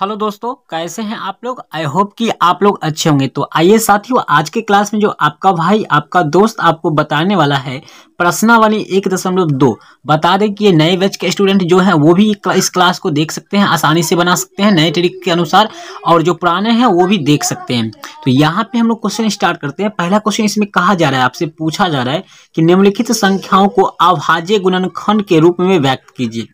hello दोस्तों कैसे हैं आप लोग आई होप कि आप लोग अच्छे होंगे तो आइए साथियों आज के क्लास में जो आपका भाई आपका दोस्त आपको बताने वाला है प्रश्नावली एक दशमलव दो बता दें कि ये नए बैच के स्टूडेंट जो हैं वो भी इस क्लास को देख सकते हैं आसानी से बना सकते हैं नए ट्रिक के अनुसार और जो पुराने हैं वो भी देख सकते हैं तो यहाँ पे हम लोग क्वेश्चन स्टार्ट करते हैं पहला क्वेश्चन इसमें कहा जा रहा है आपसे पूछा जा रहा है कि निम्नलिखित संख्याओं को अभाज्य गुणनखंड के रूप में व्यक्त कीजिए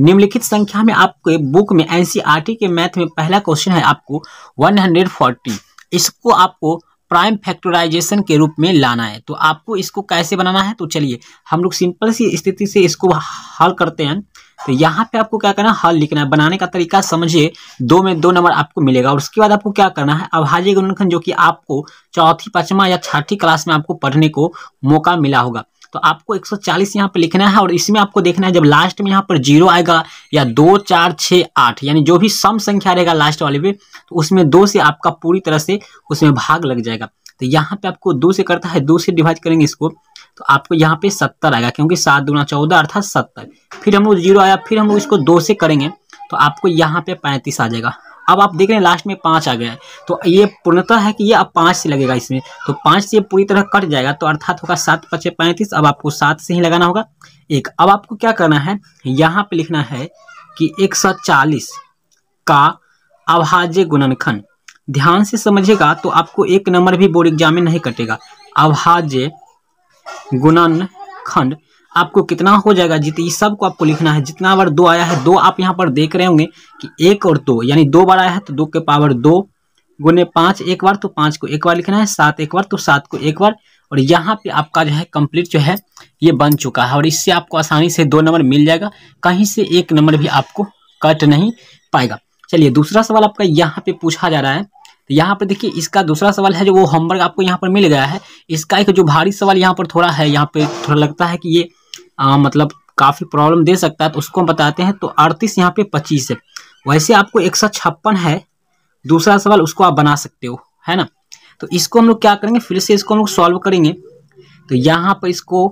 निम्नलिखित संख्या में आपके बुक में एनसीईआरटी e के मैथ में पहला क्वेश्चन है आपको 140 इसको आपको प्राइम फैक्टराइजेशन के रूप में लाना है तो आपको इसको कैसे बनाना है तो चलिए हम लोग सिंपल सी स्थिति से इसको हल करते हैं तो यहाँ पे आपको क्या करना है हल लिखना है बनाने का तरीका समझिए दो में दो नंबर आपको मिलेगा और उसके बाद आपको क्या करना है अभाज्य गुणनखंड जो कि आपको चौथी पांचवा या छठी क्लास में आपको पढ़ने को मौका मिला होगा तो आपको 140 यहाँ पर लिखना है और इसमें आपको देखना है जब लास्ट में यहाँ पर जीरो आएगा या दो चार छः आठ यानी जो भी सम संख्या रहेगा लास्ट वाले पे तो उसमें दो से आपका पूरी तरह से उसमें भाग लग जाएगा तो यहाँ पे आपको दो से करता है दो से डिवाइड करेंगे इसको तो आपको यहाँ पे सत्तर आएगा क्योंकि सात दुना चौदह अर्थात सत्तर फिर हम लोग जीरो आया फिर हम लोग इसको दो से करेंगे तो आपको यहाँ पे पैंतीस आ जाएगा अब आप देख रहे हैं लास्ट में पाँच आ गया है तो ये पूर्णतः है कि ये अब पाँच से लगेगा इसमें तो पाँच से पूरी तरह कट जाएगा तो अर्थात होगा सात पचे पैंतीस अब आपको सात से ही लगाना होगा एक अब आपको क्या करना है यहाँ पर लिखना है कि एक का अभाज्य गुणनखंड ध्यान से समझेगा तो आपको एक नंबर भी बोर्ड एग्जाम में नहीं कटेगा अभाज्य खंड आपको कितना हो जाएगा जितनी सबको आपको लिखना है जितना बार दो आया है दो आप यहाँ पर देख रहे होंगे कि एक और दो यानी दो बार आया है तो दो के पावर दो गुने पाँच एक बार तो पाँच को एक बार लिखना है सात एक बार तो सात को एक बार और यहाँ पे आपका जो है कंप्लीट जो है ये बन चुका है और इससे आपको आसानी से दो नंबर मिल जाएगा कहीं से एक नंबर भी आपको कट नहीं पाएगा चलिए दूसरा सवाल आपका यहाँ पे पूछा जा रहा है तो यहाँ पर देखिए इसका दूसरा सवाल है जो वो होमवर्क आपको यहाँ पर मिल गया है इसका एक जो भारी सवाल यहाँ पर थोड़ा है यहाँ पे थोड़ा लगता है कि ये आ, मतलब काफ़ी प्रॉब्लम दे सकता है तो उसको बताते हैं तो अड़तीस यहाँ पे पच्चीस है वैसे आपको एक सौ छप्पन है दूसरा सवाल उसको आप बना सकते हो है ना तो इसको हम लोग क्या करेंगे फिर से इसको हम लोग सॉल्व करेंगे तो यहाँ पर इसको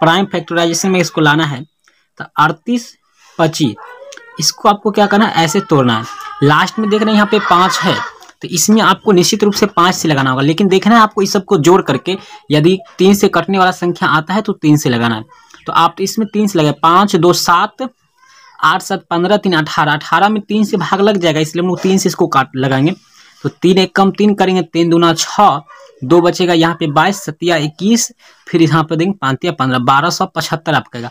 प्राइम फैक्टराइजेशन में इसको लाना है तो अड़तीस पच्चीस इसको आपको क्या करना है ऐसे तोड़ना है लास्ट में देख रहे हैं यहाँ पे पाँच है तो इसमें आपको निश्चित रूप से पाँच से लगाना होगा लेकिन देखना है आपको इस सबको जोड़ करके यदि तीन से कटने वाला संख्या आता है तो तीन से लगाना है तो आप इसमें तीन से लगे पाँच दो सात आठ सात पंद्रह तीन अठारह अठारह में तीन से भाग लग जाएगा इसलिए हम लोग तीन से इसको काट लगाएंगे तो तीन एक कम तीन करेंगे तीन दूना छः दो बचेगा यहाँ पे बाईस सतिया इक्कीस फिर यहाँ पे देंगे पाँतिया पंद्रह बारह सौ पचहत्तर आपका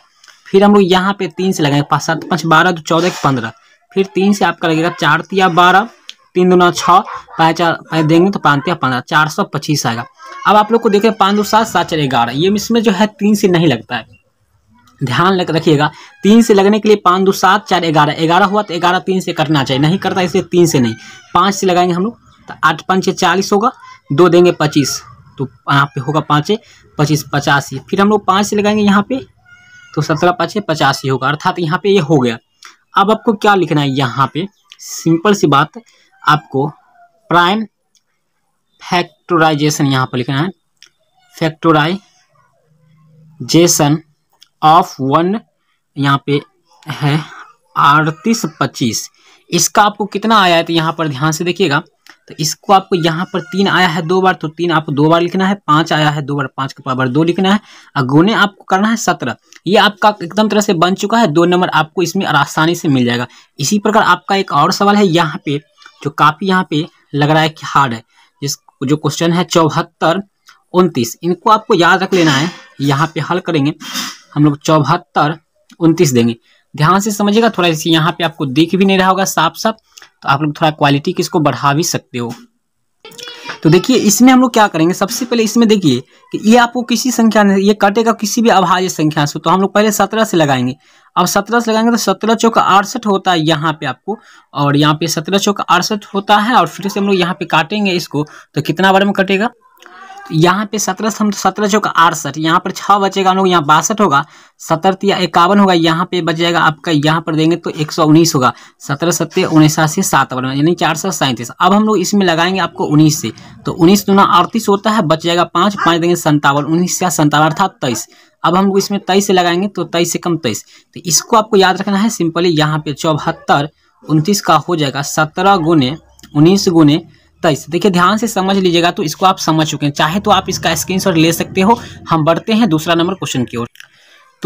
फिर हम लोग यहाँ पे तीन से लगाएंगे पाँच सात पाँच बारह दो चौदह एक पंद्रह फिर तीन से आपका लगेगा चार तिया बारह तीन दूना छः पाँच चार पाँच देंगे तो पाँच पंद्रह चार सौ पच्चीस आएगा अब आप लोग को देखें पाँच दो सात सात चार ग्यारह ये इसमें जो है तीन से नहीं लगता है ध्यान रखिएगा तीन से लगने के लिए पाँच दो सात चार ग्यारह ग्यारह हुआ तो ग्यारह तीन से करना चाहिए नहीं करता इसलिए तीन से नहीं पाँच से लगाएंगे हम लोग तो आठ पाँच चालीस होगा दो देंगे पच्चीस तो यहाँ पे होगा पाँच पच्चीस पचासी फिर हम लोग पाँच से लगाएंगे यहाँ पे तो सत्रह पाँच पचासी होगा अर्थात यहाँ पे ये हो गया अब आपको क्या लिखना है यहाँ पे सिंपल सी बात आपको प्राइम फैक्टोराइजेशन यहाँ पर लिखना है फैक्टोराइजेशन ऑफ वन यहाँ पे है अड़तीस पच्चीस इसका आपको कितना आया है तो यहाँ पर ध्यान से देखिएगा तो इसको आपको यहाँ पर तीन आया है दो बार तो तीन आपको दो बार लिखना है पाँच आया है दो बार पाँच के पावर दो लिखना है और गुने आपको करना है सत्रह ये आपका एकदम तरह से बन चुका है दो नंबर आपको इसमें आसानी से मिल जाएगा इसी प्रकार आपका एक और सवाल है यहाँ पे जो काफ़ी यहाँ पे लग रहा है कि हार्ड है जिस जो क्वेश्चन है चौहत्तर उनतीस इनको आपको याद रख लेना है यहाँ पे हल करेंगे हम लोग चौहत्तर उनतीस देंगे ध्यान से समझिएगा थोड़ा इसी यहाँ पे आपको दिख भी नहीं रहा होगा साफ साफ तो आप लोग थोड़ा क्वालिटी किसको इसको बढ़ा भी सकते हो तो देखिए इसमें हम लोग क्या करेंगे सबसे पहले इसमें देखिए कि ये आपको किसी संख्या ये कटेगा किसी भी अभाज्य संख्या से तो हम लोग पहले सत्रह से लगाएंगे अब सत्रह से लगाएंगे तो सत्रह चौका अड़सठ होता है यहाँ पे आपको और यहाँ पे सत्रह चौका अड़सठ होता है और फिर से हम लोग यहाँ पे काटेंगे इसको तो कितना बार में कटेगा यहाँ पे सत्रह सत्रह चौका अड़सठ यहाँ पर छः बचेगा हम लोग यहाँ बासठ होगा सत्तर या इक्यावन होगा यहाँ पे बच जाएगा आपका यहाँ पर देंगे तो एक सौ उन्नीस होगा सत्रह सत्तर उन्नीसासी सात वर्मा यानी चार सौ सैंतीस अब हम लोग इसमें लगाएंगे आपको उन्नीस से तो उन्नीस दुना अड़तीस होता है बच जाएगा पाँच पाँच देंगे संतावन उन्नीस या संतावन अर्थात तेईस अब हम लोग इसमें तेईस से लगाएंगे तो तेईस से कम तेईस तो इसको आपको याद रखना है सिंपली यहाँ पे चौहत्तर उनतीस का हो जाएगा सत्रह गुने उन्नीस गुने सत्ताईस देखिए ध्यान से समझ लीजिएगा तो इसको आप समझ चुके हैं चाहे तो आप इसका स्क्रीनशॉट ले सकते हो हम बढ़ते हैं दूसरा नंबर क्वेश्चन की ओर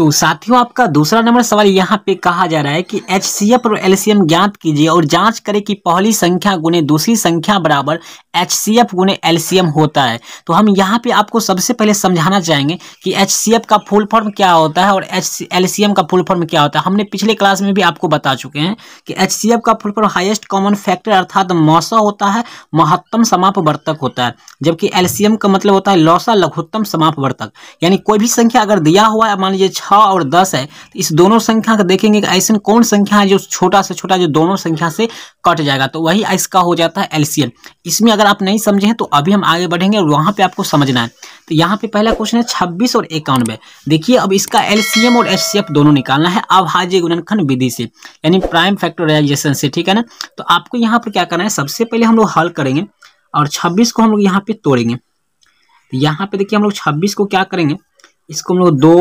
तो साथियों आपका दूसरा नंबर सवाल यहाँ पे कहा जा रहा है कि एच सी एफ और एल सी एम ज्ञात कीजिए और जांच करें कि पहली संख्या गुने दूसरी संख्या बराबर एच सी एफ गुने एल सी एम होता है तो हम यहाँ पे आपको सबसे पहले समझाना चाहेंगे कि एच सी एफ का फुल फॉर्म क्या होता है और एच एल सी एम का फुल फॉर्म क्या होता है हमने पिछले क्लास में भी आपको बता चुके हैं कि एच सी एफ का full form highest common factor अर्थात मौसा होता है महत्तम समाप वर्तक होता है जबकि एल सी एम का मतलब होता है लौसा लघुत्तम समाप वर्तक यानी कोई भी संख्या अगर दिया हुआ है मान लीजिए छः और दस है तो इस दोनों संख्या का देखेंगे कि कौन संख्या है जो छोटा से छोटा जो दोनों संख्या से कट जाएगा तो वही इसका हो जाता है एलसीएम इसमें अगर आप नहीं समझे तो अभी हम आगे बढ़ेंगे और वहाँ पर आपको समझना है तो यहाँ पे पहला क्वेश्चन है छब्बीस और इक्यानवे देखिए अब इसका एलसीएम और एस दोनों निकालना है अभाज्य गुणनखंड विधि से यानी प्राइम फैक्टोराइजेशन से ठीक है ना तो आपको यहाँ पर क्या करना है सबसे पहले हम लोग हल करेंगे और छब्बीस को हम लोग यहाँ पे तोड़ेंगे तो यहाँ पे देखिए हम लोग छब्बीस को क्या करेंगे इसको हम लोग दो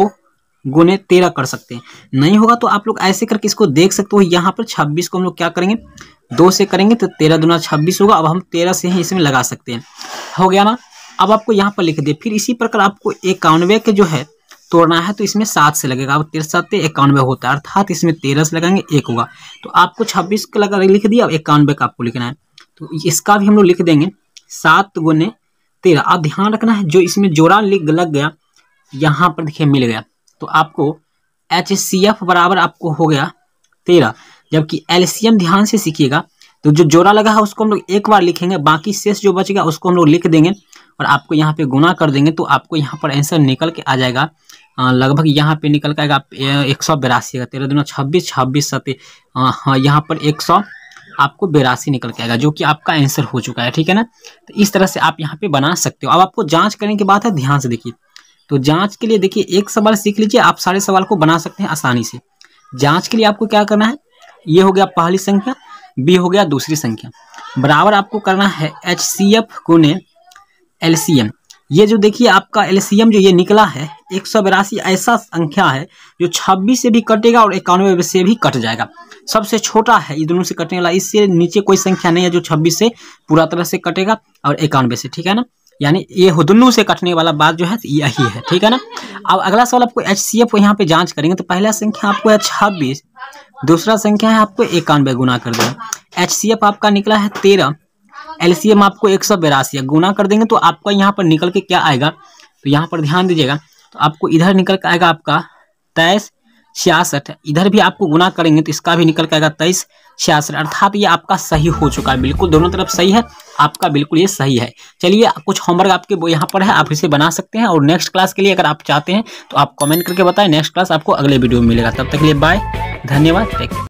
गुने तेरह कर सकते हैं नहीं होगा तो आप लोग ऐसे करके इसको देख सकते हो यहाँ पर छब्बीस को हम लोग क्या करेंगे दो से करेंगे तो तेरह दुना छब्बीस होगा अब हम तेरह से ही इसमें लगा सकते हैं हो गया ना अब आपको यहाँ पर लिख दे फिर इसी प्रकार आपको इक्यानवे के जो है तोड़ना है तो इसमें सात से लगेगा अब तेरह सात इक्यानवे होता है अर्थात इसमें तेरह से लगाएंगे एक होगा तो आपको छब्बीस का लगा लिख दिया अब इक्यानवे का आपको लिखना है तो इसका भी हम लोग लिख देंगे सात गुने तेरह अब ध्यान रखना है जो इसमें जोड़ा लग गया यहाँ पर देखिए मिल गया तो आपको एच सी एफ बराबर आपको हो गया तेरह जबकि एलसीएम ध्यान से सीखिएगा तो जो जोड़ा लगा है उसको हम लोग एक बार लिखेंगे बाकी शेष जो बचेगा उसको हम लोग लिख देंगे और आपको यहाँ पे गुना कर देंगे तो आपको यहाँ पर आंसर निकल के आ जाएगा लगभग यहाँ पे निकल के आएगा एक सौ बिरासी का तेरह दोनों छब्बीस छब्बीस सत्य हाँ, यहाँ पर एक सौ आपको बेरासी निकल के आएगा जो कि आपका आंसर हो चुका है ठीक है ना तो इस तरह से आप यहाँ पे बना सकते हो अब आपको जाँच करने की बात है ध्यान से देखिए तो जांच के लिए देखिए एक सवाल सीख लीजिए आप सारे सवाल को बना सकते हैं आसानी से जांच के लिए आपको क्या करना है ये हो गया पहली संख्या बी हो गया दूसरी संख्या बराबर आपको करना है एच सी एफ को एल सी एम ये जो देखिए आपका एल सी एम जो ये निकला है एक सौ बिरासी ऐसा संख्या है जो छब्बीस से भी कटेगा और इक्यानवे से भी कट जाएगा सबसे छोटा है ये दोनों से कटने वाला इससे नीचे कोई संख्या नहीं है जो छब्बीस से पूरा तरह से कटेगा और इक्यानवे से ठीक है ना यानी ये हुदुल्लू से कटने वाला बात जो है तो यही है ठीक है ना अब अगला सवाल आपको एच सी एफ यहाँ पे जांच करेंगे तो पहला संख्या आपको है छब्बीस दूसरा संख्या है आपको इक्यानवे गुना कर देंगे एच सी एफ आपका निकला है तेरह एल सी एम आपको एक सौ बेरासी गुना कर देंगे तो आपका यहाँ पर निकल के क्या आएगा तो यहाँ पर ध्यान दीजिएगा तो आपको इधर निकल के आएगा आपका तेईस छियासठ इधर भी आपको गुना करेंगे तो इसका भी निकल के आएगा तेईस छियासठ अर्थात ये आपका सही हो चुका है बिल्कुल दोनों तरफ सही है आपका बिल्कुल ये सही है चलिए कुछ होमवर्क आपके यहाँ पर है आप इसे बना सकते हैं और नेक्स्ट क्लास के लिए अगर आप चाहते हैं तो आप कमेंट करके बताएं नेक्स्ट क्लास आपको अगले वीडियो में मिलेगा तब तक के लिए बाय धन्यवाद टेक